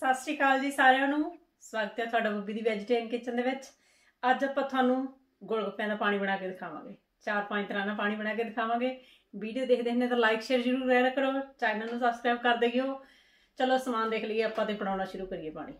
ਸਤਿ ਸ਼੍ਰੀ ਅਕਾਲ ਜੀ ਸਾਰਿਆਂ ਨੂੰ ਸਵਾਗਤ ਹੈ ਤੁਹਾਡਾ ਬੱਬੀ ਦੀ ਵੈਜੀਟੇਰੀਅਨ ਕਿਚਨ ਦੇ ਵਿੱਚ ਅੱਜ ਆਪਾਂ ਤੁਹਾਨੂੰ ਗੋਲਗੱਪਿਆਂ ਦਾ ਪਾਣੀ ਬਣਾ ਕੇ ਦਿਖਾਵਾਂਗੇ ਚਾਰ ਪੰਜ ਤਰ੍ਹਾਂ ਦਾ ਪਾਣੀ ਬਣਾ ਕੇ ਦਿਖਾਵਾਂਗੇ ਵੀਡੀਓ ਦੇਖਦੇ ਹੁੰਦੇ ਤਾਂ ਲਾਈਕ ਸ਼ੇਅਰ ਜ਼ਰੂਰ ਕਰਿਆ ਕਰੋ ਚੈਨਲ ਨੂੰ ਸਬਸਕ੍ਰਾਈਬ ਕਰ ਦਿਓ ਚਲੋ ਸਮਾਨ ਦੇਖ ਲਈਏ ਆਪਾਂ ਤੇ ਬਣਾਉਣਾ ਸ਼ੁਰੂ ਕਰੀਏ ਪਾਣੀ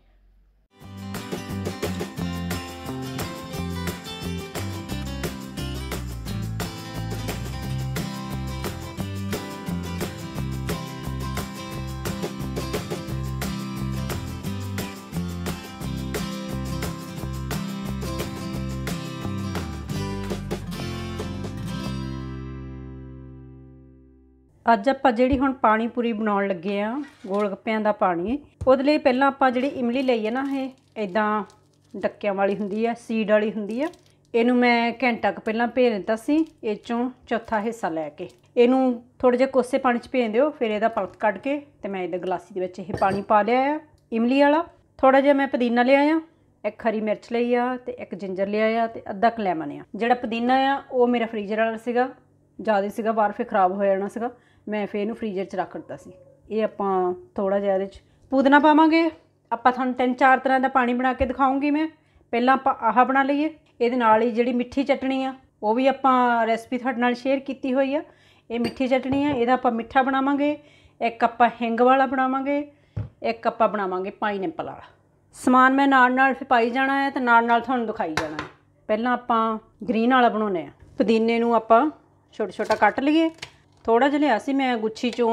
ਅੱਜ ਆਪਾਂ ਜਿਹੜੀ ਹੁਣ ਪਾਣੀ ਪੂਰੀ ਬਣਾਉਣ ਲੱਗੇ ਆ ਗੋਲ ਗੱਪਿਆਂ ਦਾ ਪਾਣੀ ਉਹਦੇ ਲਈ ਪਹਿਲਾਂ ਆਪਾਂ ਜਿਹੜੀ ਇਮਲੀ ਲਈ ਹੈ ਨਾ ਇਹ ਇਦਾਂ ਡੱਕਿਆਂ ਵਾਲੀ ਹੁੰਦੀ ਆ ਸੀਡ ਵਾਲੀ ਹੁੰਦੀ ਆ ਇਹਨੂੰ ਮੈਂ ਘੰਟਾ ਕੁ ਪਹਿਲਾਂ ਭੇਜ ਦਿੱਤਾ ਸੀ ਇਹ ਚੋਂ ਚੌਥਾ ਹਿੱਸਾ ਲੈ ਕੇ ਇਹਨੂੰ ਥੋੜੇ ਜਿਹਾ ਕੋਸੇ ਪਾਣੀ 'ਚ ਭੇਜ ਦਿਓ ਫਿਰ ਇਹਦਾ ਪਲਕ ਕੱਢ ਕੇ ਤੇ ਮੈਂ ਇਹਦੇ ਗਲਾਸੀ ਦੇ ਵਿੱਚ ਇਹ ਪਾਣੀ ਪਾ ਲਿਆ ਆ ਇਮਲੀ ਵਾਲਾ ਥੋੜਾ ਜਿਹਾ ਮੈਂ ਪੁਦੀਨਾ ਲਿਆ ਆ ਇੱਕ ਹਰੀ ਮਿਰਚ ਲਈ ਆ ਤੇ ਇੱਕ ਜਿੰਜਰ ਲਿਆ ਆ ਤੇ ਅੱਧਾ ਕ ਲੈਮਨ ਆ ਜਿਹੜਾ ਪੁਦੀਨਾ ਆ ਉਹ ਮੇਰਾ ਫ੍ਰੀਜ਼ਰ ਵਾਲਾ ਸੀਗਾ ਜ਼ਿਆਦਾ ਸੀਗਾ ਬਾਹਰ ਫੇ ਖਰਾਬ ਹੋ ਜਾਣਾ ਸੀਗਾ ਮੈਂ ਫੇ ਇਹਨੂੰ ਫ੍ਰੀਜ਼ਰ 'ਚ ਰੱਖ ਦਿੱਤਾ ਸੀ ਇਹ ਆਪਾਂ ਥੋੜਾ ਜਿਹਾ ਇਹਦੇ 'ਚ ਪੂਦਨਾ ਪਾਵਾਂਗੇ ਆਪਾਂ ਤੁਹਾਨੂੰ ਤਿੰਨ ਚਾਰ ਤਰ੍ਹਾਂ ਦਾ ਪਾਣੀ ਬਣਾ ਕੇ ਦਿਖਾਉਂਗੀ ਮੈਂ ਪਹਿਲਾਂ ਆਪਾਂ ਆਹ ਬਣਾ ਲਈਏ ਇਹਦੇ ਨਾਲ ਹੀ ਜਿਹੜੀ ਮਿੱਠੀ ਚਟਣੀ ਆ ਉਹ ਵੀ ਆਪਾਂ ਰੈਸਪੀ ਤੁਹਾਡੇ ਨਾਲ ਸ਼ੇਅਰ ਕੀਤੀ ਹੋਈ ਆ ਇਹ ਮਿੱਠੀ ਚਟਣੀ ਆ ਇਹਦਾ ਆਪਾਂ ਮਿੱਠਾ ਬਣਾਵਾਂਗੇ ਇੱਕ ਆਪਾਂ ਹਿੰਗ ਵਾਲਾ ਬਣਾਵਾਂਗੇ ਇੱਕ ਆਪਾਂ ਬਣਾਵਾਂਗੇ ਪਾਈਨਐਪਲ ਵਾਲਾ ਸਮਾਨ ਮੈਂ ਨਾਲ ਨਾਲ ਫੇ ਪਾਈ ਜਾਣਾ ਹੈ ਤੇ ਨਾਲ ਨਾਲ ਤੁਹਾਨੂੰ ਦਿਖਾਈ ਜਾਣਾ ਹੈ ਪਹਿਲਾਂ ਆਪਾਂ ਗ੍ਰੀਨ ਵਾਲਾ ਬਣਾਉਨੇ ਆ ਪੁਦੀਨੇ ਨੂੰ ਆਪਾਂ ਛੋਟਾ ਛੋਟਾ ਕੱਟ ਲਈਏ ਥੋੜਾ ਜਿਹਾ ਲਿਆ ਸੀ ਮੈਂ ਗੁੱਛੀ ਚੋਂ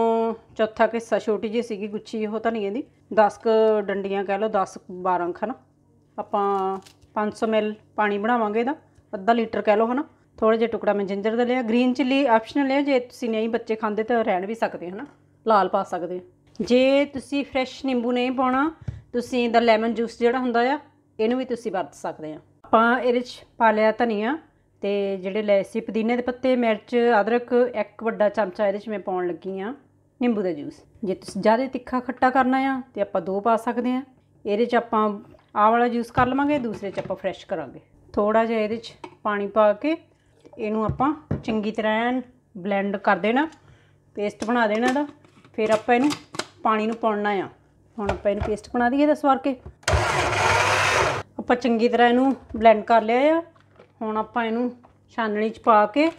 ਚੌਥਾ ਹਿੱਸਾ ਛੋਟੀ ਜੀ ਸੀਗੀ ਗੁੱਛੀ ਉਹ ਤਾਂ ਨਹੀਂ ਇਹਦੀ 10 ਕ ਡੰਡੀਆਂ ਕਹਿ ਲਓ 10 12 ਹਨਾ ਆਪਾਂ 500 ml ਪਾਣੀ ਬਣਾਵਾਂਗੇ ਇਹਦਾ ਅੱਧਾ ਲੀਟਰ ਕਹਿ ਲਓ ਹਨਾ ਥੋੜਾ ਜਿਹਾ ਟੁਕੜਾ ਮੈਂ ਜਿੰਜਰ ਦਾ ਲਿਆ ਗ੍ਰੀਨ ਚਿੱਲੀ ਆਪਸ਼ਨਲ ਹੈ ਜੇ ਤੁਸੀਂ ਨਹੀਂ ਬੱਚੇ ਖਾਂਦੇ ਤਾਂ ਰਹਿਣ ਵੀ ਸਕਦੇ ਹਨਾ ਲਾਲ ਪਾ ਸਕਦੇ ਜੇ ਤੁਸੀਂ ਫਰੈਸ਼ ਨਿੰਬੂ ਨਹੀਂ ਪਾਉਣਾ ਤੁਸੀਂ ਦਾ ਲੈਮਨ ਜੂਸ ਜਿਹੜਾ ਹੁੰਦਾ ਆ ਇਹਨੂੰ ਵੀ ਤੁਸੀਂ ਵਰਤ ਸਕਦੇ ਆ ਆਪਾਂ ਇਹਦੇ ਚ ਪਾ ਲਿਆ ਧਨੀਆ ਤੇ ਜਿਹੜੇ ਲੈ ਸੀ ਪੁਦੀਨੇ ਦੇ ਪੱਤੇ ਮਿਰਚ ਅਦਰਕ ਇੱਕ ਵੱਡਾ ਚਮਚਾ ਇਹਦੇ 'ਚ ਮੈਂ ਪਾਉਣ ਲੱਗੀ ਆ ਨਿੰਬੂ ਦਾ ਜੂਸ ਜੇ ਤੁਸੀਂ ਜ਼ਿਆਦਾ ਤਿੱਖਾ ਖੱਟਾ ਕਰਨਾ ਆ ਤੇ ਆਪਾਂ ਦੋ ਪਾ ਸਕਦੇ ਆ ਇਹਦੇ 'ਚ ਆਪਾਂ ਆਹ ਵਾਲਾ ਜੂਸ ਕਰ ਲਵਾਂਗੇ ਦੂਸਰੇ 'ਚ ਆਪਾਂ ਫਰੈਸ਼ ਕਰਾਂਗੇ ਥੋੜਾ ਜਿਹਾ ਇਹਦੇ 'ਚ ਪਾਣੀ ਪਾ ਕੇ ਇਹਨੂੰ ਆਪਾਂ ਚੰਗੀ ਤਰ੍ਹਾਂ ਬਲੈਂਡ ਕਰ ਦੇਣਾ ਪੇਸਟ ਬਣਾ ਦੇਣਾ ਇਹਦਾ ਫਿਰ ਆਪਾਂ ਇਹਨੂੰ ਪਾਣੀ ਨੂੰ ਪਾਉਣਾ ਆ ਹੁਣ ਆਪਾਂ ਇਹਨੂੰ ਪੇਸਟ ਬਣਾ ਦਈਏ ਦਸਵਾਰ ਕੇ ਆਪਾਂ ਚੰਗੀ ਤਰ੍ਹਾਂ ਇਹਨੂੰ ਬਲੈਂਡ ਕਰ ਲਿਆ ਆ ਹੁਣ ਆਪਾਂ ਇਹਨੂੰ ਛਾਨਣੀ 'ਚ ਪਾ ਕੇ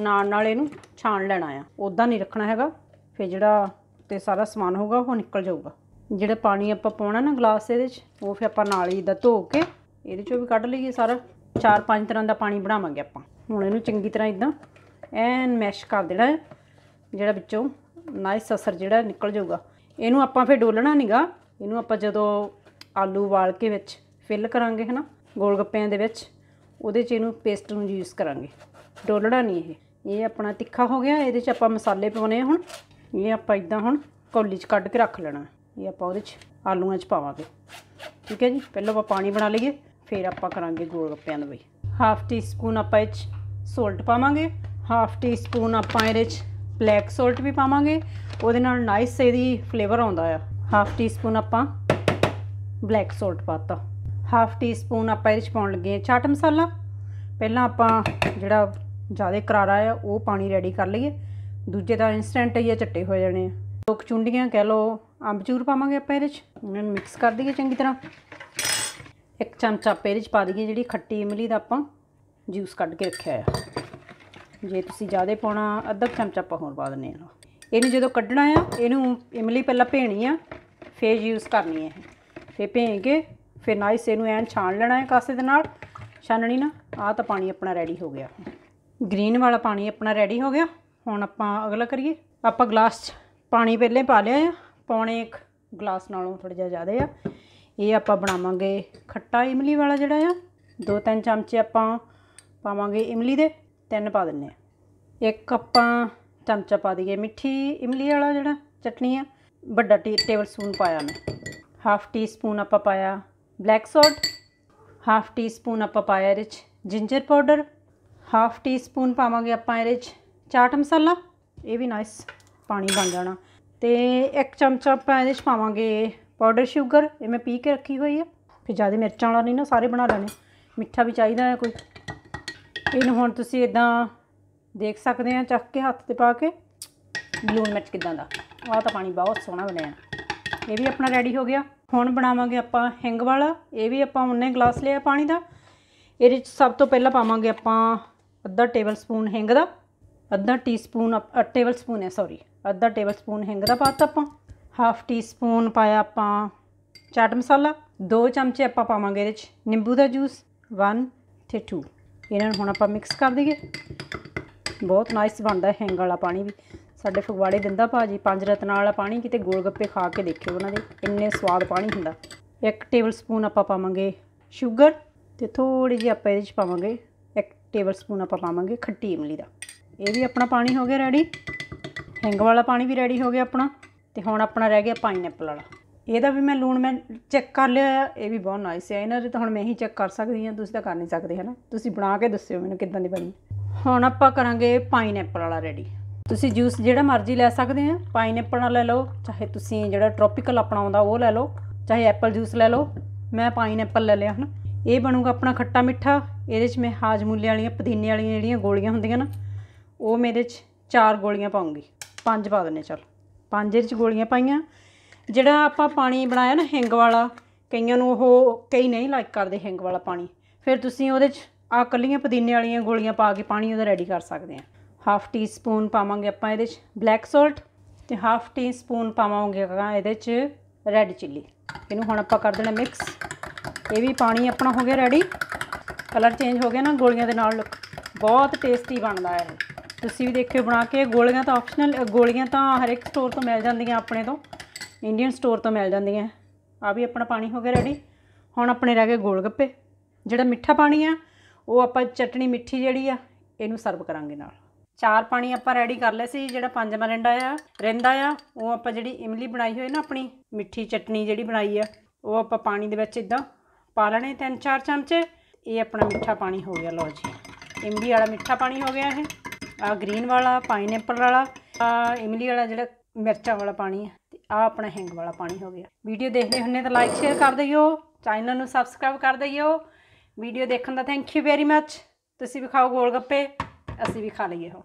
ਨਾਲ ਨਾਲ ਇਹਨੂੰ ਛਾਣ ਲੈਣਾ ਆ ਉਦਾਂ ਨਹੀਂ ਰੱਖਣਾ ਹੈਗਾ ਫਿਰ ਜਿਹੜਾ ਤੇ ਸਾਰਾ ਸਮਾਨ ਹੋਊਗਾ ਉਹ ਨਿਕਲ ਜਾਊਗਾ ਜਿਹੜਾ ਪਾਣੀ ਆਪਾਂ ਪਾਉਣਾ ਨਾ ਗਲਾਸ ਇਹਦੇ 'ਚ ਉਹ ਫਿਰ ਆਪਾਂ ਨਾਲ ਹੀ ਦਾ ਧੋ ਕੇ ਇਹਦੇ 'ਚੋਂ ਵੀ ਕੱਢ ਲਈਏ ਸਾਰਾ ਚਾਰ ਪੰਜ ਤਰ੍ਹਾਂ ਦਾ ਪਾਣੀ ਬਣਾਵਾਂਗੇ ਆਪਾਂ ਹੁਣ ਇਹਨੂੰ ਚੰਗੀ ਤਰ੍ਹਾਂ ਇਦਾਂ ਐਨ ਮੈਸ਼ ਕਰ ਦੇਣਾ ਜਿਹੜਾ ਵਿੱਚੋਂ ਨਾਈਸ ਅਸਰ ਜਿਹੜਾ ਨਿਕਲ ਜਾਊਗਾ ਇਹਨੂੰ ਆਪਾਂ ਫਿਰ ਡੋਲਣਾ ਨਹੀਂਗਾ ਇਹਨੂੰ ਆਪਾਂ ਜਦੋਂ ਆਲੂ ਵਾਲ ਕੇ ਵਿੱਚ ਫਿਲ ਕਰਾਂਗੇ ਹਨਾ ਗੋਲ ਗੱਪਿਆਂ ਦੇ ਵਿੱਚ ਉਹਦੇ 'ਚ ਇਹਨੂੰ ਪੇਸਟ ਨੂੰ ਯੂਜ਼ ਕਰਾਂਗੇ ਡੋਲਣਾ ਨਹੀਂ ਇਹ ਇਹ ਆਪਣਾ ਤਿੱਖਾ ਹੋ ਗਿਆ ਇਹਦੇ 'ਚ ਆਪਾਂ ਮਸਾਲੇ ਪਾਉਣੇ ਹੁਣ ਇਹ ਆਪਾਂ ਇਦਾਂ ਹੁਣ ਕੌਲੀ 'ਚ ਕੱਢ ਕੇ ਰੱਖ ਲੈਣਾ ਇਹ ਆਪਾਂ ਉਹਦੇ 'ਚ ਆਲੂਆਂ 'ਚ ਪਾਵਾਂਗੇ ਠੀਕ ਹੈ ਜੀ ਪਹਿਲਾਂ ਆਪਾਂ ਪਾਣੀ ਬਣਾ ਲਈਏ ਫਿਰ ਆਪਾਂ ਕਰਾਂਗੇ ਗੋਲ ਗੱਪਿਆਂ ਦਾ ਬਈ ਹਾਫ ਟੀ ਸਪੂਨ ਆਪਾਂ ਇਹ 'ਚ ਸੋਲਟ ਪਾਵਾਂਗੇ ਹਾਫ ਟੀ ਸਪੂਨ ਆਪਾਂ ਇਹਦੇ 'ਚ ਬਲੈਕ ਸੋਲਟ ਵੀ ਪਾਵਾਂਗੇ ਉਹਦੇ ਨਾਲ ਨਾਈਸ ਇਹਦੀ ਫਲੇਵਰ ਆਉਂਦਾ ਆ ਹਾਫ ਟੀ ਸਪੂਨ ਆਪਾਂ ਬਲੈਕ ਸੋਲਟ ਪਾਤਾ ਹਾਫ ਟੀ ਸਪੂਨ ਆਪਾਂ ਇਹਦੇ ਚ ਪਾਉਣ ਲੱਗੇ ਆ ਚਾਟ ਮਸਾਲਾ ਪਹਿਲਾਂ ਆਪਾਂ ਜਿਹੜਾ ਜ਼ਿਆਦਾ ਕਰਾਰਾ ਆ ਉਹ ਪਾਣੀ ਰੈਡੀ ਕਰ ਲਈਏ ਦੂਜੇ ਦਾ ਇਨਸਟੈਂਟ ਹੀ ਆ ਚੱਟੇ ਹੋ ਜਾਣੇ ਆ ਲੋਕ ਚੁੰਡੀਆਂ ਕਹਿ ਲਓ ਅੰਬਚੂਰ ਪਾਵਾਂਗੇ ਆਪਾਂ ਇਹਦੇ 'ਚ ਇਹਨਾਂ ਨੂੰ ਮਿਕਸ ਕਰ ਦਈਏ ਚੰਗੀ ਤਰ੍ਹਾਂ ਇੱਕ ਚਮਚਾ ਆਪਾਂ ਇਹਦੇ 'ਚ ਪਾ ਦਈਏ ਜਿਹੜੀ ਖੱਟੀ ਇਮਲੀ ਦਾ ਆਪਾਂ ਜੂਸ ਕੱਢ ਕੇ ਰੱਖਿਆ ਆ ਜੇ ਤੁਸੀਂ ਜ਼ਿਆਦਾ ਪਾਉਣਾ ਅੱਧਾ ਚਮਚਾ ਆਪਾਂ ਹੋਰ ਪਾ ਦਿੰਨੇ ਆ ਇਹਨੂੰ ਜਦੋਂ ਕੱਢਣਾ ਆ ਇਹਨੂੰ ਇਮਲੀ ਪਹਿਲਾਂ ਭੇਣੀ ਆ ਫੇਰ ਯੂਜ਼ ਕਰਨੀ ਹੈ ਫੇਰ ਭੇਣ ਕੇ ਫਿਰ ਨਾ ਇਸੇ ਨੂੰ ਐਨ ਛਾਣ ਲੈਣਾ ਹੈ ਕਾਸੇ ਦੇ ਨਾਲ ਛਾਣਣੀ ਨਾ ਆਹ ਤਾਂ ਪਾਣੀ ਆਪਣਾ ਰੈਡੀ ਹੋ ਗਿਆ ਗ੍ਰੀਨ ਵਾਲਾ ਪਾਣੀ ਆਪਣਾ ਰੈਡੀ ਹੋ ਗਿਆ ਹੁਣ ਆਪਾਂ ਅਗਲਾ ਕਰੀਏ ਆਪਾਂ ਗਲਾਸ 'ਚ ਪਾਣੀ ਪਹਿਲੇ ਪਾ ਲਿਆ ਆ ਪੌਣੇ ਇੱਕ ਗਲਾਸ ਨਾਲੋਂ ਥੋੜਾ ਜਿਹਾ ਜ਼ਿਆਦਾ ਆ ਇਹ ਆਪਾਂ ਬਣਾਵਾਂਗੇ ਖੱਟਾ ਇਮਲੀ ਵਾਲਾ ਜਿਹੜਾ ਆ ਦੋ ਤਿੰਨ ਚਮਚੇ ਆਪਾਂ ਪਾਵਾਂਗੇ ਇਮਲੀ ਦੇ ਤਿੰਨ ਪਾ ਦਿੰਨੇ ਆ ਇੱਕ ਆਪਾਂ ਚਮਚਾ ਪਾ ਦਈਏ ਮਿੱਠੀ ਇਮਲੀ ਵਾਲਾ ਜਿਹੜਾ ਚਟਨੀ ਆ ਵੱਡਾ ਟੇਬਲ ਸਪੂਨ ਪਾਇਆ ਮੈਂ ਹਾਫ ਸਪੂਨ ਆਪਾਂ ਪਾਇਆ ਬਲੈਕ ਸੌਲਟ ਹਾਫ ਟੀਸਪੂਨ ਆਪਾਂ ਪਾਇਆ ਇਹਦੇ 'ਚ ਜਿੰਜਰ ਪਾਊਡਰ ਹਾਫ ਟੀਸਪੂਨ ਪਾਵਾਂਗੇ ਆਪਾਂ ਇਹਦੇ 'ਚ ਚਾਟ ਮਸਾਲਾ ਇਹ ਵੀ ਨਾਈਸ ਪਾਣੀ ਬਣ ਜਾਣਾ ਤੇ ਇੱਕ ਚਮਚਾ ਆਪਾਂ ਇਹਦੇ 'ਚ ਪਾਵਾਂਗੇ ਪਾਊਡਰ ਸ਼ੂਗਰ ਇਹ ਮੈਂ ਪੀ ਕੇ ਰੱਖੀ ਹੋਈ ਹੈ ਫਿਰ ਜਿਆਦਾ ਮਿਰਚਾਂ ਵਾਲਾ ਨਹੀਂ ਨਾ ਸਾਰੇ ਬਣਾ ਲੈਣੇ ਮਿੱਠਾ ਵੀ ਚਾਹੀਦਾ ਹੈ ਕੋਈ ਇਹਨੂੰ ਹੁਣ ਤੁਸੀਂ ਇਦਾਂ ਦੇਖ ਸਕਦੇ ਆ ਚੱਕ ਕੇ ਹੱਥ ਤੇ ਪਾ ਕੇ ਲੂਣ ਮਿਰਚ ਕਿਦਾਂ ਦਾ ਆਹ ਤਾਂ ਪਾਣੀ ਬਹੁਤ ਸੋਹਣਾ ਬਣਿਆ ਇਹ ਵੀ ਆਪਣਾ ਰੈਡੀ ਹੋ ਗਿਆ ਹੁਣ ਬਣਾਵਾਂਗੇ ਆਪਾਂ ਹਿੰਗ ਵਾਲਾ ਇਹ ਵੀ ਆਪਾਂ ਉਹਨੇ ਗਲਾਸ ਲਿਆ ਪਾਣੀ ਦਾ ਇਹਦੇ ਵਿੱਚ ਸਭ ਤੋਂ ਪਹਿਲਾਂ ਪਾਵਾਂਗੇ ਆਪਾਂ ਅੱਧਾ ਟੇਬਲ ਸਪੂਨ ਹਿੰਗ ਦਾ ਅੱਧਾ ਟੀਸਪੂਨ ਟੇਬਲ ਸਪੂਨ ਹੈ ਸੌਰੀ ਅੱਧਾ ਟੇਬਲ ਸਪੂਨ ਹਿੰਗ ਦਾ ਪਾਤਾ ਆਪਾਂ ਹਾਫ ਟੀਸਪੂਨ ਪਾਇਆ ਆਪਾਂ ਚਾਟ ਮਸਾਲਾ 2 ਚਮਚੇ ਆਪਾਂ ਪਾਵਾਂਗੇ ਇਹਦੇ ਵਿੱਚ ਨਿੰਬੂ ਦਾ ਜੂਸ 1 ਤੇ 2 ਇਹਨਾਂ ਨੂੰ ਹੁਣ ਆਪਾਂ ਮਿਕਸ ਕਰ ਦਈਏ ਬਹੁਤ ਨਾਈਸ ਬਣਦਾ ਹੈ ਹਿੰਗ ਵਾਲਾ ਪਾਣੀ ਵੀ ਸਾਡੇ ਫਗਵਾੜੇ ਦਿੰਦਾ ਭਾਜੀ ਪੰਜ ਰਤਨਾਂ ਵਾਲਾ ਪਾਣੀ ਕਿਤੇ ਗੋਲ ਗੱਪੇ ਖਾ ਕੇ ਦੇਖਿਓ ਉਹਨਾਂ ਦੇ ਇੰਨੇ ਸਵਾਦ ਪਾਣੀ ਹੁੰਦਾ ਇੱਕ ਟੇਬਲ ਸਪੂਨ ਆਪਾਂ ਪਾਵਾਂਗੇ ਸ਼ੂਗਰ ਤੇ ਥੋੜੀ ਜਿਹੀ ਆਪਾਂ ਇਹਦੇ ਵਿੱਚ ਪਾਵਾਂਗੇ ਇੱਕ ਟੇਬਲ ਸਪੂਨ ਆਪਾਂ ਪਾਵਾਂਗੇ ਖੱਟੀ ਇਮਲੀ ਦਾ ਇਹ ਵੀ ਆਪਣਾ ਪਾਣੀ ਹੋ ਗਿਆ ਰੈਡੀ ਹਿੰਗ ਵਾਲਾ ਪਾਣੀ ਵੀ ਰੈਡੀ ਹੋ ਗਿਆ ਆਪਣਾ ਤੇ ਹੁਣ ਆਪਣਾ ਰਹਿ ਗਿਆ ਪਾਈਨਐਪਲ ਵਾਲਾ ਇਹਦਾ ਵੀ ਮੈਂ ਲੂਣ ਮੈਂ ਚੈੱਕ ਕਰ ਲਿਆ ਇਹ ਵੀ ਬਹੁਤ ਨਾਈਸ ਹੈ ਇਹਨਾਂ ਦੇ ਤਾਂ ਹੁਣ ਮੈਂ ਹੀ ਚੈੱਕ ਕਰ ਸਕਦੀ ਹਾਂ ਤੁਸੀਂ ਤਾਂ ਕਰ ਨਹੀਂ ਸਕਦੇ ਹਨਾ ਤੁਸੀਂ ਬਣਾ ਕੇ ਦੱਸਿਓ ਮੈਨੂੰ ਕਿੱਦਾਂ ਦੀ ਬਣੀ ਹੁਣ ਆਪਾਂ ਕਰਾਂਗੇ ਪਾਈਨਐਪਲ ਵਾਲਾ ਰੈਡੀ ਤੁਸੀਂ ਜੂਸ ਜਿਹੜਾ ਮਰਜ਼ੀ ਲੈ ਸਕਦੇ ਆ ਪਾਈਨਐਪਲ ਨਾਲ ਲੈ ਲਓ ਚਾਹੇ ਤੁਸੀਂ ਜਿਹੜਾ ਟ੍ਰੋਪੀਕਲ ਆਪਣਾ ਆਉਂਦਾ ਉਹ ਲੈ ਲਓ ਚਾਹੇ ਐਪਲ ਜੂਸ ਲੈ ਲਓ ਮੈਂ ਪਾਈਨਐਪਲ ਲੈ ਲਿਆ ਹਨ ਇਹ ਬਣੂਗਾ ਆਪਣਾ ਖੱਟਾ ਮਿੱਠਾ ਇਹਦੇ 'ਚ ਮੈਂ ਹਾਜਮੂਲੇ ਵਾਲੀਆਂ ਪੁਦੀਨੇ ਵਾਲੀਆਂ ਜਿਹੜੀਆਂ ਗੋਲੀਆਂ ਹੁੰਦੀਆਂ ਨਾ ਉਹ ਮੇਰੇ 'ਚ ਚਾਰ ਗੋਲੀਆਂ ਪਾਉਂਗੀ ਪੰਜ ਪਾ ਦਨੇ ਚਲ ਪੰਜ ਇਹਦੇ 'ਚ ਗੋਲੀਆਂ ਪਾਈਆਂ ਜਿਹੜਾ ਆਪਾਂ ਪਾਣੀ ਬਣਾਇਆ ਨਾ ਹਿੰਗ ਵਾਲਾ ਕਈਆਂ ਨੂੰ ਉਹ ਕਈ ਨਹੀਂ ਲਾਈਕ ਕਰਦੇ ਹਿੰਗ ਵਾਲਾ ਪਾਣੀ ਫਿਰ ਤੁਸੀਂ ਉਹਦੇ 'ਚ ਆ ਕੱਲੀਆਂ ਪੁਦੀਨੇ ਵਾਲੀਆਂ ਗੋਲੀਆਂ ਪਾ ਕੇ ਪਾਣੀ ਉਹਦਾ ਰੈਡੀ ਕਰ ਸਕਦੇ ਆ ਹਾਫ ਟੀਸਪੂਨ ਪਾਵਾਂਗੇ ਆਪਾਂ ਇਹਦੇ 'ਚ ਬਲੈਕ ਸਾਲਟ ਤੇ ਹਾਫ ਟੀਸਪੂਨ ਪਾਵਾਂਗੇ ਇਹਦੇ 'ਚ ਰੈੱਡ ਚਿੱਲੀ ਇਹਨੂੰ ਹੁਣ ਆਪਾਂ ਕਰ ਦੇਣਾ ਮਿਕਸ ਇਹ ਵੀ ਪਾਣੀ ਆਪਣਾ ਹੋ ਗਿਆ ਰੈਡੀ ਕਲਰ ਚੇਂਜ ਹੋ ਗਿਆ ਨਾ ਗੋਲੀਆਂ ਦੇ ਨਾਲ ਲੁੱਕ ਬਹੁਤ ਟੇਸਟੀ ਬਣਦਾ ਹੈ ਤੁਸੀਂ ਵੀ ਦੇਖਿਓ ਬਣਾ ਕੇ ਗੋਲੀਆਂ ਤਾਂ ਆਪਸ਼ਨਲ ਗੋਲੀਆਂ ਤਾਂ ਹਰ ਇੱਕ ਸਟੋਰ ਤੋਂ ਮਿਲ ਜਾਂਦੀਆਂ ਆਪਣੇ ਤੋਂ ਇੰਡੀਅਨ ਸਟੋਰ ਤੋਂ ਮਿਲ ਜਾਂਦੀਆਂ ਆ ਵੀ ਆਪਣਾ ਪਾਣੀ ਹੋ ਗਿਆ ਰੈਡੀ ਹੁਣ ਆਪਣੇ ਰਹਿ ਗਏ ਗੋਲ ਗੱਪੇ ਜਿਹੜਾ ਮਿੱਠਾ ਪਾਣੀ ਆ ਉਹ ਆਪਾਂ ਚਟਣੀ ਮਿੱਠੀ ਜਿਹੜੀ ਆ ਇਹਨੂੰ ਸਰਵ ਕਰਾਂਗੇ ਨਾਲ ਚਾਰ ਪਾਣੀ ਆਪਾਂ ਰੈਡੀ ਕਰ ਲਏ ਸੀ ਜਿਹੜਾ ਪੰਜ ਮਰਿੰਡਾ ਆ ਰਿੰਦਾ ਆ ਉਹ ਆਪਾਂ ਜਿਹੜੀ ਇਮਲੀ ਬਣਾਈ ਹੋਈ ਨਾ ਆਪਣੀ ਮਿੱਠੀ ਚਟਨੀ ਜਿਹੜੀ ਬਣਾਈ ਆ ਉਹ ਆਪਾਂ ਪਾਣੀ ਦੇ ਵਿੱਚ ਇਦਾਂ ਪਾ ਲੈਣੇ ਤਿੰਨ ਚਾਰ ਚਮਚੇ ਇਹ ਆਪਣਾ ਮਿੱਠਾ ਪਾਣੀ ਹੋ ਗਿਆ ਲਓ ਜੀ ਇਮਲੀ ਵਾਲਾ ਮਿੱਠਾ ਪਾਣੀ ਹੋ ਗਿਆ ਇਹ ਆ ਗ੍ਰੀਨ ਵਾਲਾ ਪਾਈਨਐਪਲ ਵਾਲਾ ਆ ਇਮਲੀ ਵਾਲਾ ਜਿਹੜਾ ਮਿਰਚਾਂ ਵਾਲਾ ਪਾਣੀ ਆ ਤੇ ਆ ਆਪਣਾ ਹਿੰਗ ਵਾਲਾ ਪਾਣੀ ਹੋ ਗਿਆ ਵੀਡੀਓ ਦੇਖਦੇ ਹੁੰਨੇ ਤਾਂ ਲਾਈਕ ਸ਼ੇਅਰ ਕਰ ਦਿਓ ਚੈਨਲ ਨੂੰ ਸਬਸਕ੍ਰਾਈਬ ਕਰ ਦਿਓ ਵੀਡੀਓ ਦੇਖਣ ਦਾ ਥੈਂਕ ਯੂ ਵੈਰੀ ਮੱਚ ਤੁਸੀਂ ਵੀ ਖਾਓ ਗੋਲ ਗੱਪੇ ਅਸੀਂ ਵੀ ਖਾ ਲਈਏ ਹੋ